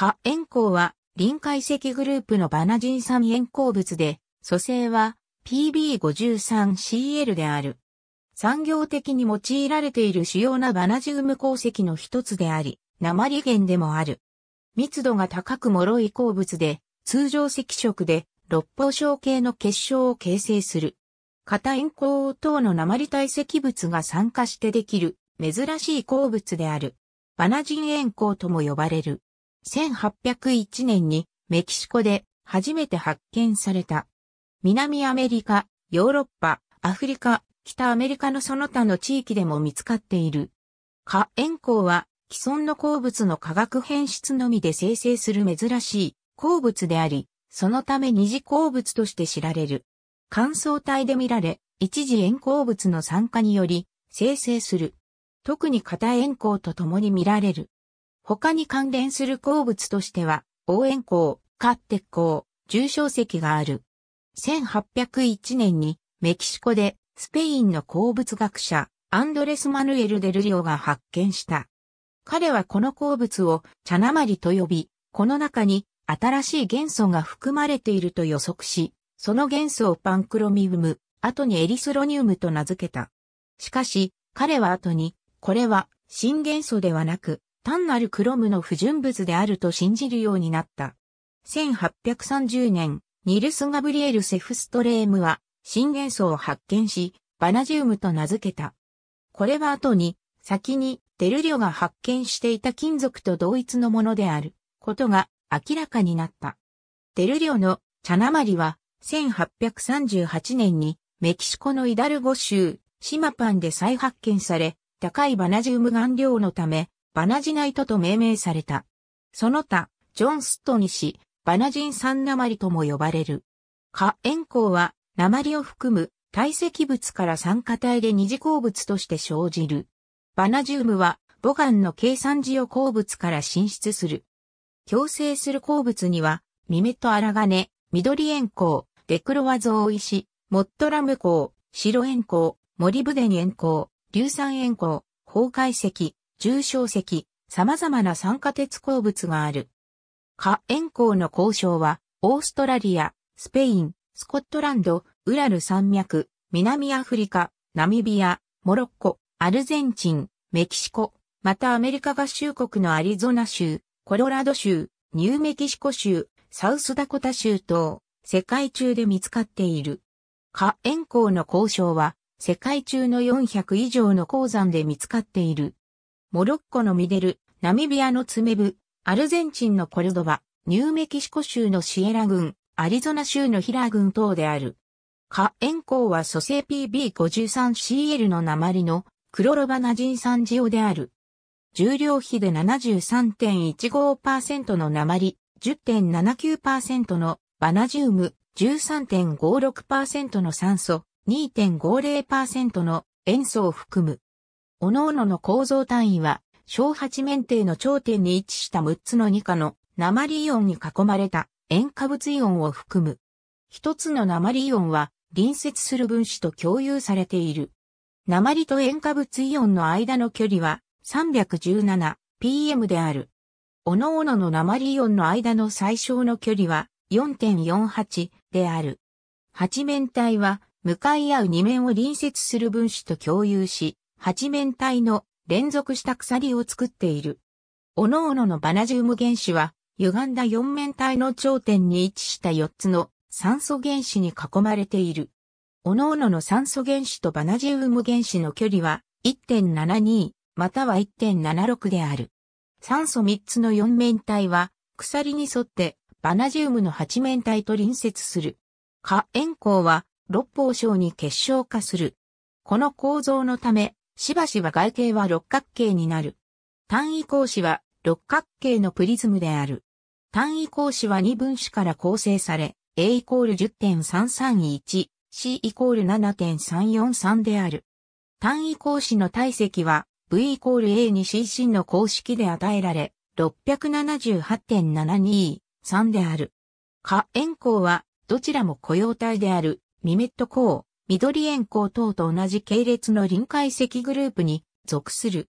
火炎鉱は臨海石グループのバナジン酸塩鉱物で、組成は PB53CL である。産業的に用いられている主要なバナジウム鉱石の一つであり、鉛源でもある。密度が高く脆い鉱物で、通常赤色で、六方小系の結晶を形成する。型塩鉱等の鉛体積物が酸化してできる、珍しい鉱物である。バナジン塩鉱とも呼ばれる。1801年にメキシコで初めて発見された。南アメリカ、ヨーロッパ、アフリカ、北アメリカのその他の地域でも見つかっている。火炎鉱は既存の鉱物の化学変質のみで生成する珍しい鉱物であり、そのため二次鉱物として知られる。乾燥帯で見られ、一次塩鉱物の酸化により生成する。特に硬塩鉱と共に見られる。他に関連する鉱物としては、応援鉱、カッテ鉱、重症石がある。1801年にメキシコでスペインの鉱物学者アンドレス・マヌエル・デルリオが発見した。彼はこの鉱物を茶りと呼び、この中に新しい元素が含まれていると予測し、その元素をパンクロミウム、後にエリスロニウムと名付けた。しかし、彼は後に、これは新元素ではなく、単なるクロムの不純物であると信じるようになった。1830年、ニルス・ガブリエル・セフストレームは、新元素を発見し、バナジウムと名付けた。これは後に、先に、デルリョが発見していた金属と同一のものである、ことが明らかになった。デルリョの茶りは、1838年に、メキシコのイダルゴ州、シマパンで再発見され、高いバナジウム顔料のため、バナジナイトと命名された。その他、ジョンストニ氏、バナジン三鉛とも呼ばれる。火炎ウは、鉛を含む堆積物から酸化体で二次鉱物として生じる。バナジウムは、母岩の計算事を鉱物から進出する。共生する鉱物には、ミメトアラガネ、ミドリエンコウ、デクロワゾウイシ、モットラムコウ、シロエンコウ、モリブデニエンコウ、硫酸コウ、崩壊石、重症石、様々な酸化鉄鉱物がある。火炎鉱の交渉は、オーストラリア、スペイン、スコットランド、ウラル山脈、南アフリカ、ナミビア、モロッコ、アルゼンチン、メキシコ、またアメリカ合衆国のアリゾナ州、コロラド州、ニューメキシコ州、サウスダコタ州等、世界中で見つかっている。火炎鉱の交渉は、世界中の400以上の鉱山で見つかっている。モロッコのミデル、ナミビアのツメブ、アルゼンチンのコルドバ、ニューメキシコ州のシエラ郡、アリゾナ州のヒラー郡等である。可塩鉱は蘇生 PB53CL の鉛のクロロバナジン酸オである。重量比で73.15%の鉛、10.79%のバナジウム、13.56%の酸素、2.50%の塩素を含む。各々の構造単位は、小八面体の頂点に位置した6つの2価の鉛イオンに囲まれた塩化物イオンを含む。一つの鉛イオンは隣接する分子と共有されている。鉛と塩化物イオンの間の距離は 317pm である。おのおのの鉛イオンの間の最小の距離は4.48である。八面体は向かい合う二面を隣接する分子と共有し、八面体の連続した鎖を作っている。おのおののバナジウム原子は、歪んだ四面体の頂点に位置した四つの酸素原子に囲まれている。おのおのの酸素原子とバナジウム原子の距離は1.72または1.76である。酸素三つの四面体は鎖に沿ってバナジウムの八面体と隣接する。可塩光は六方章に結晶化する。この構造のため、しばしば外形は六角形になる。単位格子は六角形のプリズムである。単位格子は二分子から構成され、A イコール1 0 3 3 1 C イコール7.343である。単位格子の体積は V イコール A に CC の公式で与えられ、678.723である。可円項はどちらも雇用体であるミメット項、緑円光等と同じ系列の臨界石グループに属する。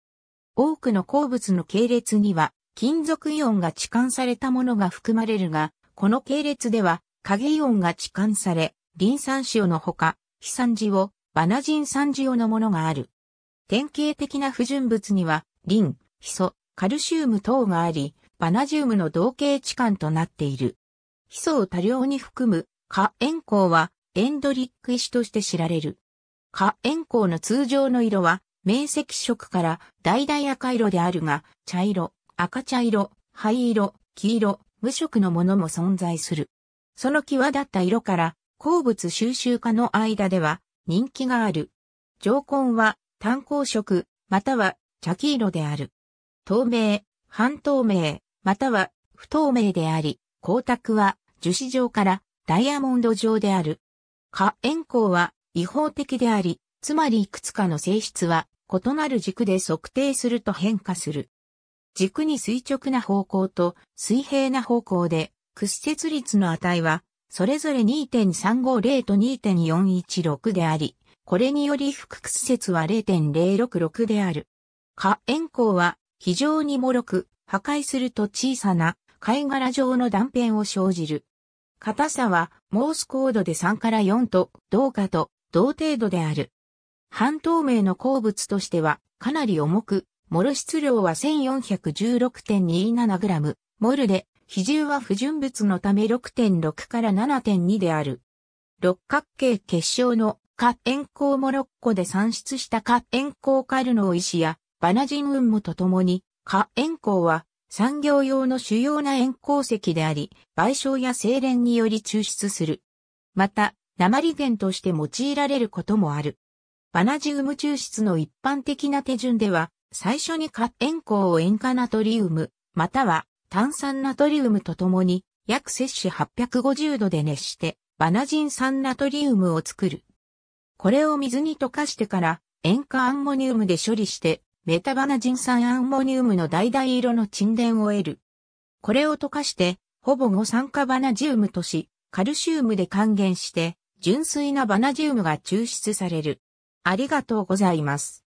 多くの鉱物の系列には金属イオンが置換されたものが含まれるが、この系列では影イオンが置換され、リン酸塩のほか、非酸塩、バナジン酸塩のものがある。典型的な不純物には、リン、ヒ素、カルシウム等があり、バナジウムの同型置換となっている。ヒ素を多量に含む可塩鉱はエンドリック石として知られる。火炎鉱の通常の色は、明積色から大々赤色であるが、茶色、赤茶色、灰色、黄色、無色のものも存在する。その際立った色から、鉱物収集家の間では人気がある。上根は炭鉱色、または茶黄色である。透明、半透明、または不透明であり、光沢は樹脂状からダイヤモンド状である。火炎光は違法的であり、つまりいくつかの性質は異なる軸で測定すると変化する。軸に垂直な方向と水平な方向で屈折率の値はそれぞれ2.350と2.416であり、これにより副屈折は0.066である。火炎光は非常に脆く破壊すると小さな貝殻状の断片を生じる。硬さは、モースコードで3から4と、同価と、同程度である。半透明の鉱物としては、かなり重く、モル質量は 1416.27g、モルで、比重は不純物のため6.6から7.2である。六角形結晶のンコウモロッコで産出したンコウカルノー石やバナジンウムとともに、ンコウは産業用の主要な塩鉱石であり、賠償や精錬により抽出する。また、鉛源として用いられることもある。バナジウム抽出の一般的な手順では、最初に褐塩鉱を塩化ナトリウム、または炭酸ナトリウムとともに、約摂取850度で熱して、バナジン酸ナトリウムを作る。これを水に溶かしてから、塩化アンモニウムで処理して、メタバナジン酸アンモニウムの橙色の沈殿を得る。これを溶かして、ほぼ五酸化バナジウムとし、カルシウムで還元して、純粋なバナジウムが抽出される。ありがとうございます。